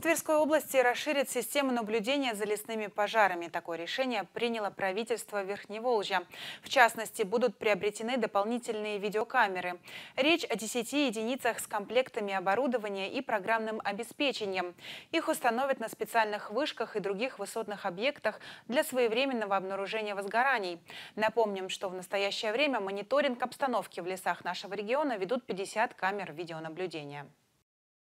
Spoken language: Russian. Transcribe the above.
В Тверской области расширят систему наблюдения за лесными пожарами. Такое решение приняло правительство Верхневолжья. В частности, будут приобретены дополнительные видеокамеры. Речь о 10 единицах с комплектами оборудования и программным обеспечением. Их установят на специальных вышках и других высотных объектах для своевременного обнаружения возгораний. Напомним, что в настоящее время мониторинг обстановки в лесах нашего региона ведут 50 камер видеонаблюдения.